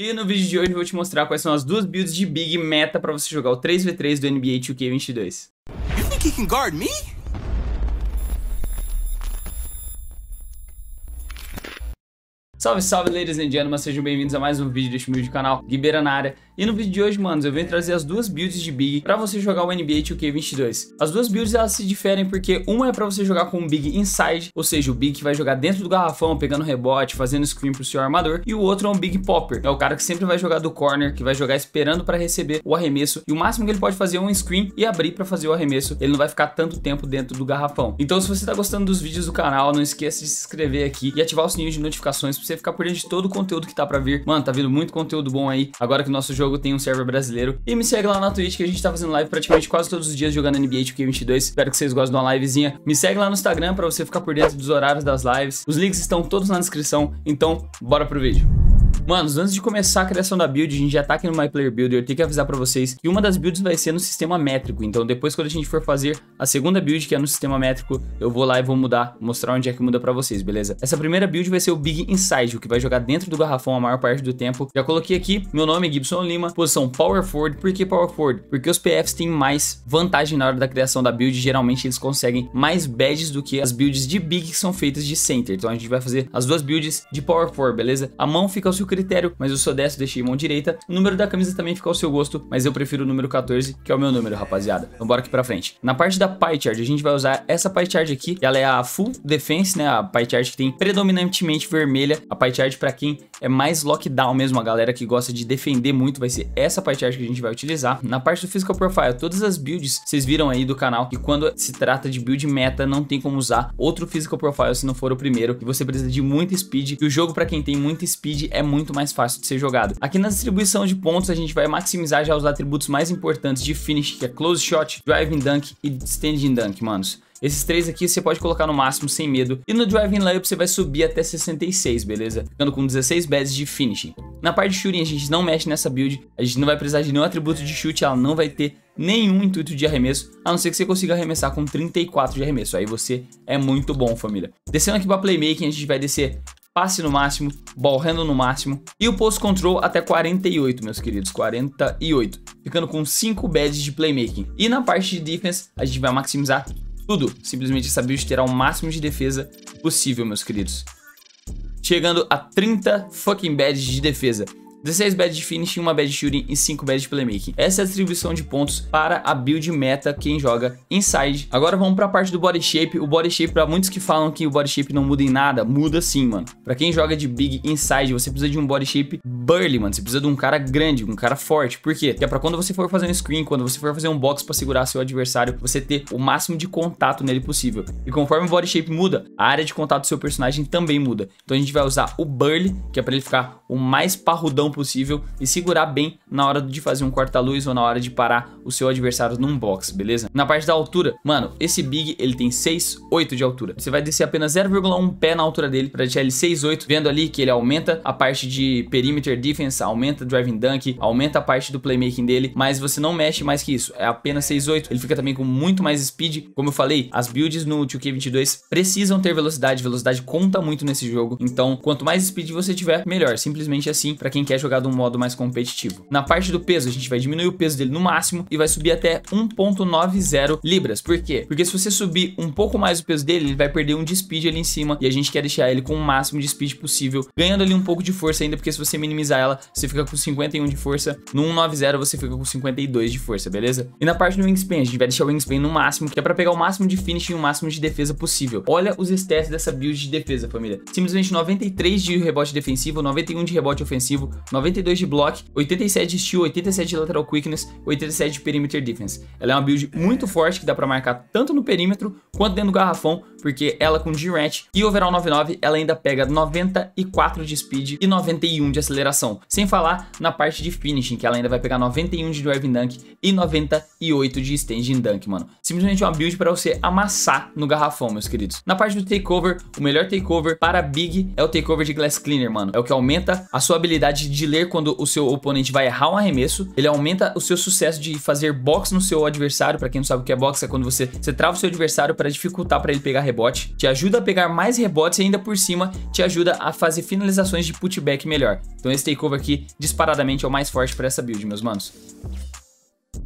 E no vídeo de hoje eu vou te mostrar quais são as duas builds de Big meta para você jogar o 3v3 do NBA 2K22. You think he can guard me? Salve, salve, ladies and gentlemen, sejam bem-vindos a mais um vídeo deste meu canal, Guibeira na área. E no vídeo de hoje, manos, eu venho trazer as duas builds de Big pra você jogar o NBA 2K22. As duas builds, elas se diferem porque uma é pra você jogar com o Big Inside, ou seja, o Big que vai jogar dentro do garrafão, pegando rebote, fazendo screen pro seu armador, e o outro é um Big Popper, é o cara que sempre vai jogar do corner, que vai jogar esperando pra receber o arremesso, e o máximo que ele pode fazer é um screen e abrir pra fazer o arremesso, ele não vai ficar tanto tempo dentro do garrafão. Então, se você tá gostando dos vídeos do canal, não esqueça de se inscrever aqui e ativar o sininho de notificações pra você ficar por dentro de todo o conteúdo que tá pra vir. Mano, tá vindo muito conteúdo bom aí, agora que o nosso jogo tem um server brasileiro. E me segue lá na Twitch, que a gente tá fazendo live praticamente quase todos os dias jogando NBA 2K22. Tipo Espero que vocês gostem de uma livezinha. Me segue lá no Instagram pra você ficar por dentro dos horários das lives. Os links estão todos na descrição, então bora pro vídeo. Manos, antes de começar a criação da build, a gente já tá aqui no My Player Builder, eu tenho que avisar pra vocês que uma das builds vai ser no sistema métrico, então depois quando a gente for fazer a segunda build, que é no sistema métrico, eu vou lá e vou mudar, mostrar onde é que muda pra vocês, beleza? Essa primeira build vai ser o Big Inside, o que vai jogar dentro do garrafão a maior parte do tempo. Já coloquei aqui, meu nome é Gibson Lima, posição Power Forward, por que Power Forward? Porque os PFs têm mais vantagem na hora da criação da build, geralmente eles conseguem mais badges do que as builds de Big que são feitas de Center, então a gente vai fazer as duas builds de Power Forward, beleza? A mão fica ao seu critério critério, mas eu sou destro, deixei mão direita. O número da camisa também fica ao seu gosto, mas eu prefiro o número 14, que é o meu número, rapaziada. Vamos então, bora aqui pra frente. Na parte da pie chart, a gente vai usar essa pie chart aqui, ela é a full defense, né? A pie chart que tem predominantemente vermelha. A pie chart pra quem é mais lockdown mesmo, a galera que gosta de defender muito, vai ser essa pie chart que a gente vai utilizar. Na parte do physical profile, todas as builds, vocês viram aí do canal, que quando se trata de build meta, não tem como usar outro physical profile se não for o primeiro, e você precisa de muita speed, e o jogo para quem tem muita speed é muito muito mais fácil de ser jogado. Aqui na distribuição de pontos, a gente vai maximizar já os atributos mais importantes de finish, que é close shot, driving dunk e standing dunk, manos. Esses três aqui você pode colocar no máximo sem medo. E no Driving Layup você vai subir até 66, beleza? Ficando com 16 bases de finishing. Na parte de shooting a gente não mexe nessa build. A gente não vai precisar de nenhum atributo de chute. Ela não vai ter nenhum intuito de arremesso. A não ser que você consiga arremessar com 34 de arremesso. Aí você é muito bom, família. Descendo aqui para Playmaking a gente vai descer passe no máximo, ball handle no máximo e o post control até 48, meus queridos, 48, ficando com 5 badges de playmaking. E na parte de defense, a gente vai maximizar tudo, simplesmente essa build terá o máximo de defesa possível, meus queridos. Chegando a 30 fucking badges de defesa. 16 bad de finishing, 1 bad de shooting e 5 bad de playmaking. Essa é a distribuição de pontos para a build meta quem joga inside. Agora vamos para a parte do body shape. O body shape para muitos que falam que o body shape não muda em nada, muda sim, mano. Para quem joga de big inside, você precisa de um body shape burly, mano. Você precisa de um cara grande, um cara forte. Por quê? Porque é para quando você for fazer um screen, quando você for fazer um box para segurar seu adversário, você ter o máximo de contato nele possível. E conforme o body shape muda, a área de contato do seu personagem também muda. Então a gente vai usar o burly, que é para ele ficar o mais parrudão possível e segurar bem na hora de fazer um corta-luz ou na hora de parar o seu adversário num box, beleza? Na parte da altura, mano, esse Big, ele tem 6'8 de altura. Você vai descer apenas 0,1 pé na altura dele para deixar ele 6'8. vendo ali que ele aumenta a parte de perimeter defense, aumenta driving dunk, aumenta a parte do playmaking dele, mas você não mexe mais que isso, é apenas 6'8. Ele fica também com muito mais speed, como eu falei, as builds no 2K22 precisam ter velocidade, velocidade conta muito nesse jogo, então quanto mais speed você tiver, melhor, simplesmente assim, para quem quer jogar é jogado um modo mais competitivo. Na parte do peso, a gente vai diminuir o peso dele no máximo e vai subir até 1.90 libras. Por quê? Porque se você subir um pouco mais o peso dele, ele vai perder um de speed ali em cima e a gente quer deixar ele com o máximo de speed possível, ganhando ali um pouco de força ainda, porque se você minimizar ela, você fica com 51 de força. No 190 você fica com 52 de força, beleza? E na parte do wingspan, a gente vai deixar o wingspan no máximo, que é pra pegar o máximo de finish e o máximo de defesa possível. Olha os stats dessa build de defesa, família. Simplesmente 93 de rebote defensivo, 91 de rebote ofensivo, 92 de block, 87 de steel, 87 de lateral quickness, 87 de perimeter defense. Ela é uma build muito forte que dá pra marcar tanto no perímetro quanto dentro do garrafão, porque ela com g ratch e overall 99, ela ainda pega 94 de speed e 91 de aceleração. Sem falar na parte de finishing, que ela ainda vai pegar 91 de driving dunk e 98 de standing dunk, mano. Simplesmente uma build para você amassar no garrafão, meus queridos. Na parte do takeover, o melhor takeover para Big é o takeover de Glass Cleaner, mano. É o que aumenta a sua habilidade de de ler quando o seu oponente vai errar um arremesso, ele aumenta o seu sucesso de fazer box no seu adversário, para quem não sabe o que é box, é quando você, você trava o seu adversário para dificultar para ele pegar rebote, te ajuda a pegar mais rebotes e ainda por cima te ajuda a fazer finalizações de putback melhor. Então esse takeover aqui disparadamente é o mais forte para essa build, meus manos.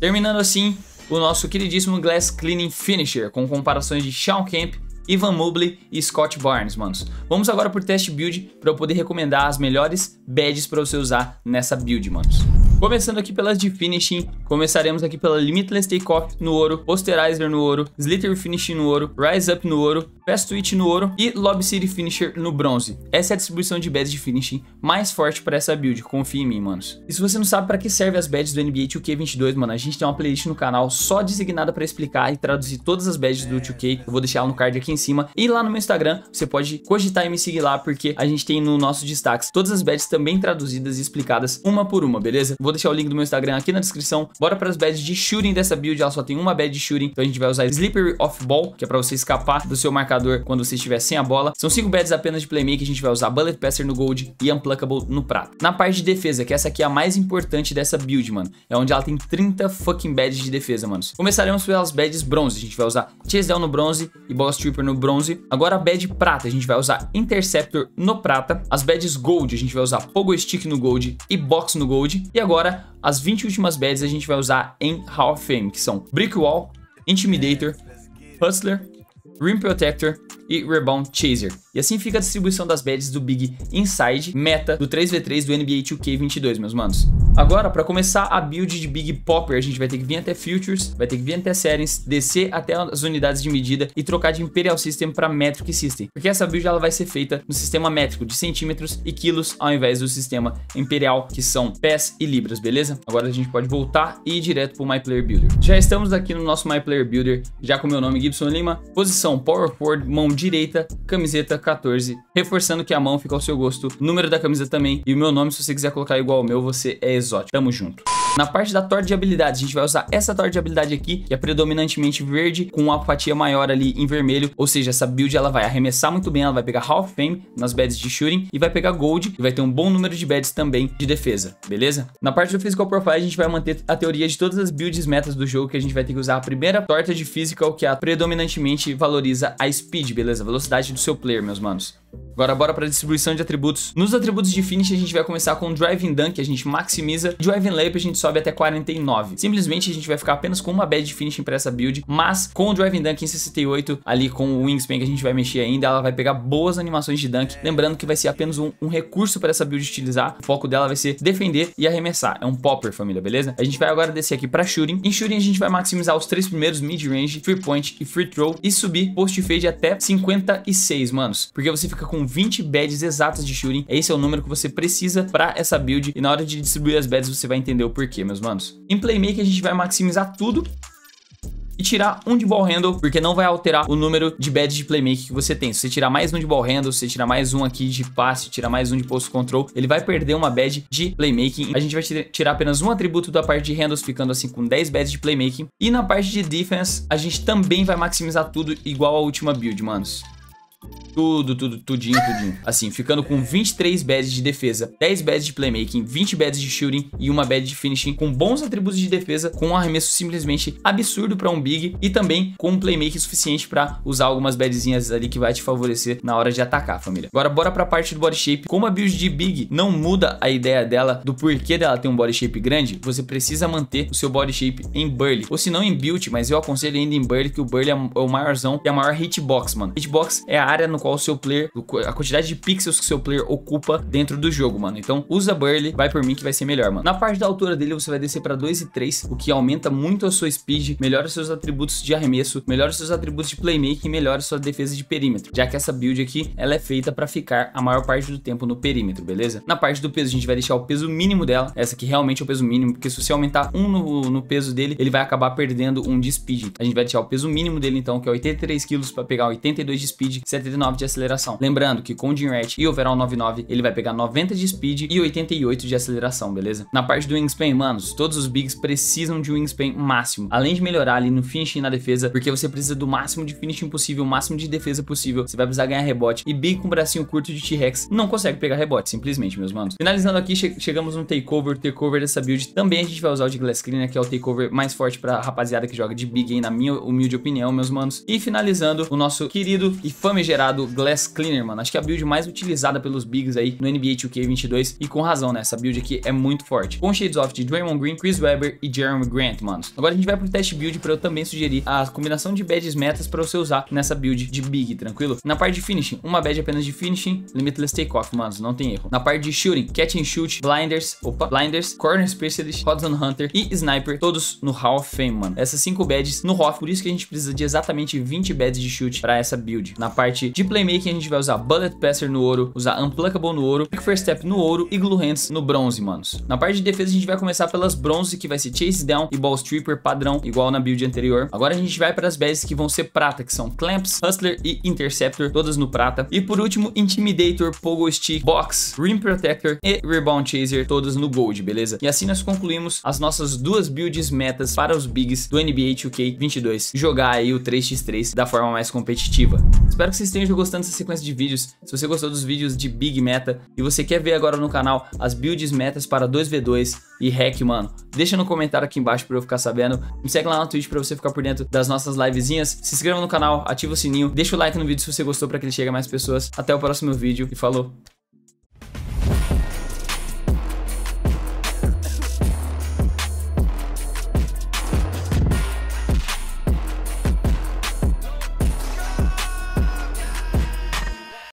Terminando assim, o nosso queridíssimo Glass Cleaning Finisher, com comparações de Shawn Camp Ivan Mobley e Scott Barnes, manos. Vamos agora pro teste build para eu poder recomendar as melhores badges para você usar nessa build, manos. Começando aqui pelas de finishing, começaremos aqui pela Limitless Takeoff no ouro, Posterizer no ouro, Slitter Finishing no ouro, Rise Up no ouro, Fast Twitch no ouro e Lob City Finisher no bronze. Essa é a distribuição de badges de finishing mais forte para essa build, confia em mim, manos. E se você não sabe para que serve as badges do NBA 2K22, mano, a gente tem uma playlist no canal só designada para explicar e traduzir todas as badges do 2K, eu vou deixar ela no card aqui em cima. E lá no meu Instagram, você pode cogitar e me seguir lá, porque a gente tem no nosso destaques todas as badges também traduzidas e explicadas uma por uma, beleza? Vou deixar o link do meu Instagram aqui na descrição. Bora para as badges de shooting dessa build, ela só tem uma badge de shooting, então a gente vai usar Slippery Off Ball, que é para você escapar do seu marcador quando você estiver sem a bola. São cinco badges apenas de playmaker, a gente vai usar Bullet Passer no Gold e Unpluckable no Prata. Na parte de defesa, que essa aqui é a mais importante dessa build, mano, é onde ela tem 30 fucking badges de defesa, manos. Começaremos pelas badges bronze, a gente vai usar Chase no bronze e Boss Tripper no bronze. Agora a bad prata, a gente vai usar Interceptor no prata. As badges gold, a gente vai usar Pogo Stick no gold e Box no gold. E agora agora, as 20 últimas beds a gente vai usar em Hall of Fame, que são Brick Wall, Intimidator, é. Hustler, Rim Protector, e Rebound Chaser. E assim fica a distribuição das badges do Big Inside, meta do 3v3 do NBA 2K22, meus manos. Agora, para começar a build de Big Popper, a gente vai ter que vir até Futures, vai ter que vir até Settings, descer até as unidades de medida e trocar de Imperial System para Metric System, porque essa build ela vai ser feita no sistema métrico de centímetros e quilos ao invés do sistema Imperial, que são pés e libras, beleza? Agora a gente pode voltar e ir direto para o My Player Builder. Já estamos aqui no nosso My Player Builder, já com meu nome Gibson Lima, posição Power Forward, mão direita, camiseta 14, reforçando que a mão fica ao seu gosto, número da camisa também, e o meu nome, se você quiser colocar igual ao meu, você é exótico. Tamo junto. Na parte da torta de habilidades, a gente vai usar essa torta de habilidade aqui, que é predominantemente verde, com uma fatia maior ali em vermelho, ou seja, essa build ela vai arremessar muito bem, ela vai pegar Half Fame nas beds de shooting e vai pegar Gold e vai ter um bom número de beds também de defesa, beleza? Na parte do Physical Profile, a gente vai manter a teoria de todas as builds metas do jogo, que a gente vai ter que usar a primeira torta de Physical, que é a predominantemente valoriza a Speed, beleza? A velocidade do seu player, meus manos. Agora bora para distribuição de atributos. Nos atributos de finish a gente vai começar com Driving Dunk, que a gente maximiza, Driving Lap a gente sobe até 49. Simplesmente a gente vai ficar apenas com uma bad finish finishing para essa build, mas com o Driving Dunk em 68, ali com o Wingspan que a gente vai mexer ainda, ela vai pegar boas animações de dunk, lembrando que vai ser apenas um, um recurso para essa build utilizar, o foco dela vai ser defender e arremessar, é um popper família, beleza? A gente vai agora descer aqui para shooting, em shooting a gente vai maximizar os três primeiros mid-range, free point e free throw e subir post fade até 56, manos, porque você fica com 20 beds exatas de shooting. Esse é o número que você precisa para essa build. E na hora de distribuir as beds você vai entender o porquê, meus manos. Em Playmaker, a gente vai maximizar tudo e tirar um de ball handle, porque não vai alterar o número de beds de playmaker que você tem. Se você tirar mais um de ball handle, se você tirar mais um aqui de passe, tirar mais um de post control, ele vai perder uma bad de playmaking. A gente vai tirar apenas um atributo da parte de handles, ficando assim com 10 beds de playmaking. E na parte de defense, a gente também vai maximizar tudo igual a última build, manos. Tudo, tudo, tudinho, tudinho. Assim, ficando com 23 bads de defesa, 10 bads de playmaking, 20 bads de shooting e uma bad de finishing com bons atributos de defesa, com um arremesso simplesmente absurdo para um big e também com um playmaking suficiente para usar algumas badzinhas ali que vai te favorecer na hora de atacar, família. Agora bora para a parte do body shape. Como a build de big não muda a ideia dela do porquê dela ter um body shape grande, você precisa manter o seu body shape em burly, ou se não em build, mas eu aconselho ainda em burly que o burly é o maiorzão e é a maior hitbox, mano. Hitbox é a área no qual o seu player, a quantidade de pixels que o seu player ocupa dentro do jogo, mano. Então usa Burly, vai por mim que vai ser melhor, mano. Na parte da altura dele você vai descer para 2 e 3, o que aumenta muito a sua speed, melhora seus atributos de arremesso, melhora seus atributos de playmaking, melhora sua defesa de perímetro, já que essa build aqui, ela é feita para ficar a maior parte do tempo no perímetro, beleza? Na parte do peso a gente vai deixar o peso mínimo dela, essa aqui realmente é o peso mínimo, porque se você aumentar um no, no peso dele, ele vai acabar perdendo um de speed. A gente vai deixar o peso mínimo dele então, que é 83 quilos para pegar 82 de speed, 79 de aceleração. Lembrando que com o Dinrat e overall 99, ele vai pegar 90 de speed e 88 de aceleração, beleza? Na parte do wingspan, manos, todos os bigs precisam de um wingspan máximo, além de melhorar ali no finishing na defesa, porque você precisa do máximo de finishing possível, o máximo de defesa possível, você vai precisar ganhar rebote, e big com bracinho curto de T-Rex não consegue pegar rebote, simplesmente, meus manos. Finalizando aqui, che chegamos no takeover, takeover dessa build também a gente vai usar o de Glass Cleaner, que é o takeover mais forte pra rapaziada que joga de big, hein, na minha humilde opinião, meus manos. E finalizando, o nosso querido e famigerado famigerado Glass Cleaner, mano. Acho que é a build mais utilizada pelos bigs aí no NBA 2K22 e com razão, né? Essa build aqui é muito forte. Com Shades Off de Draymond Green, Chris Webber e Jeremy Grant, mano. Agora a gente vai pro teste build para eu também sugerir a combinação de badges metas para você usar nessa build de big, tranquilo? Na parte de finishing, uma badge apenas de finishing, Limitless Takeoff, mano, não tem erro. Na parte de shooting, Catch and Shoot, Blinders, opa, Blinders, Corner Specialist, Hodson Hunter e Sniper, todos no Hall of Fame, mano. Essas cinco badges no Hall, por isso que a gente precisa de exatamente 20 badges de chute para essa build. Na parte parte de playmaking, a gente vai usar Bullet Passer no ouro, usar Unpluckable no ouro, Quick First Step no ouro e Glue Hands no bronze, manos. Na parte de defesa, a gente vai começar pelas bronze, que vai ser Chase Down e Ball Stripper padrão, igual na build anterior. Agora a gente vai para as bases que vão ser prata, que são Clamps, Hustler e Interceptor, todas no prata. E por último, Intimidator, Pogo Stick, Box, Rim Protector e Rebound Chaser, todas no gold, beleza? E assim nós concluímos as nossas duas builds metas para os bigs do NBA 2K22, jogar aí o 3x3 da forma mais competitiva. Espero que vocês vocês estejam gostando dessa sequência de vídeos, se você gostou dos vídeos de Big Meta e você quer ver agora no canal as builds metas para 2v2 e hack, mano, deixa no comentário aqui embaixo para eu ficar sabendo. Me segue lá no Twitch para você ficar por dentro das nossas livezinhas. Se inscreva no canal, ativa o sininho, deixa o like no vídeo se você gostou para que ele chegue a mais pessoas. Até o próximo vídeo e falou!